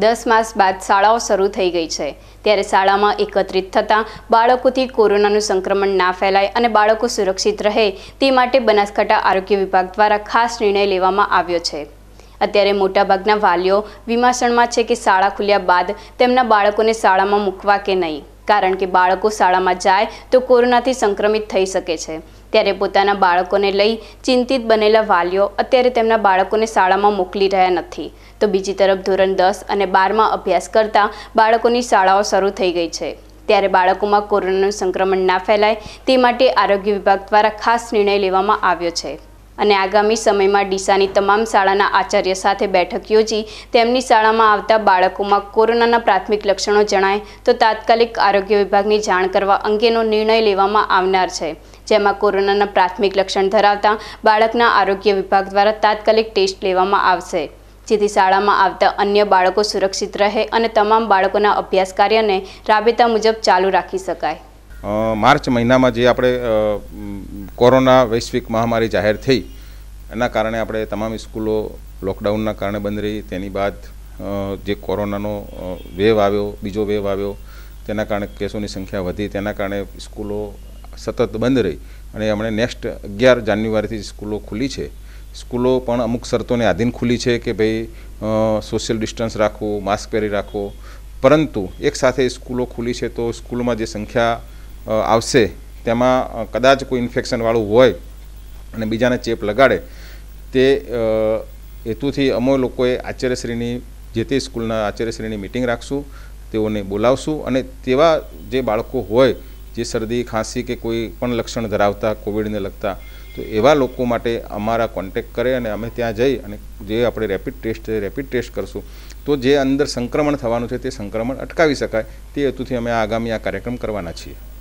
દસ માસ બાદ શાળાઓ શરૂ થઈ ગઈ છે ત્યારે શાળામાં એકત્રિત થતાં બાળકોથી કોરોનાનું સંક્રમણ ના ફેલાય અને બાળકો સુરક્ષિત રહે તે માટે બનાસકાંઠા આરોગ્ય વિભાગ દ્વારા ખાસ નિર્ણય લેવામાં આવ્યો છે અત્યારે મોટાભાગના વાલીઓ વિમાસણમાં છે કે શાળા ખુલ્યા બાદ તેમના બાળકોને શાળામાં મૂકવા કે નહીં કારણ કે બાળકો શાળામાં જાય તો કોરોનાથી સંક્રમિત થઈ શકે છે ત્યારે પોતાના બાળકોને લઈ ચિંતિત બનેલા વાલીઓ અત્યારે તેમના બાળકોને શાળામાં મોકલી રહ્યા નથી તો બીજી તરફ ધોરણ દસ અને બારમાં અભ્યાસ કરતા બાળકોની શાળાઓ શરૂ થઈ ગઈ છે ત્યારે બાળકોમાં કોરોનાનું સંક્રમણ ના ફેલાય તે માટે આરોગ્ય વિભાગ દ્વારા ખાસ નિર્ણય લેવામાં આવ્યો છે અને આગામી સમયમાં ડીસાની તમામ શાળાના આચાર્ય સાથે બેઠક યોજી તેમની શાળામાં આવતા બાળકોમાં કોરોનાના પ્રાથમિક લક્ષણો જણાય તો તાત્કાલિક આરોગ્ય વિભાગની જાણ કરવા અંગેનો નિર્ણય લેવામાં આવનાર છે જેમાં કોરોનાના પ્રાથમિક લક્ષણ ધરાવતા બાળકના આરોગ્ય વિભાગ દ્વારા તાત્કાલિક ટેસ્ટ લેવામાં આવશે જેથી શાળામાં આવતા અન્ય બાળકો સુરક્ષિત રહે અને તમામ બાળકોના અભ્યાસ કાર્યને રાબેતા મુજબ ચાલુ રાખી શકાય માર્ચ મહિનામાં જે આપણે કોરોના વૈશ્વિક મહામારી જાહેર થઈ એના કારણે આપણે તમામ સ્કૂલો લોકડાઉનના કારણે બંધ રહી તેની બાદ જે કોરોનાનો વેવ આવ્યો બીજો વેવ આવ્યો તેના કારણે કેસોની સંખ્યા વધી તેના કારણે સ્કૂલો સતત બંધ રહી અને હમણે નેક્સ્ટ અગિયાર જાન્યુઆરીથી સ્કૂલો ખુલી છે સ્કૂલો પણ અમુક શરતોને આધીન ખુલી છે કે ભાઈ સોશિયલ ડિસ્ટન્સ રાખવું માસ્ક પહેરી રાખવો પરંતુ એકસાથે સ્કૂલો ખુલી છે તો સ્કૂલમાં જે સંખ્યા આવશે તેમાં કદાચ કોઈ ઇન્ફેક્શનવાળું હોય અને બીજાને ચેપ લગાડે તે હેતુથી અમે લોકોએ આચાર્યશ્રીની જે તે સ્કૂલના આચાર્યશ્રીની મિટિંગ રાખશું તેઓને બોલાવશું અને તેવા જે બાળકો હોય જે શરદી ખાંસી કે કોઈ પણ લક્ષણ ધરાવતા કોવિડને લગતા તો એવા લોકો માટે અમારા કોન્ટેક કરે અને અમે ત્યાં જઈ અને જે આપણે રેપિડ ટેસ્ટ રેપિડ ટેસ્ટ કરશું તો જે અંદર સંક્રમણ થવાનું છે તે સંક્રમણ અટકાવી શકાય તે હેતુથી અમે આગામી આ કાર્યક્રમ કરવાના છીએ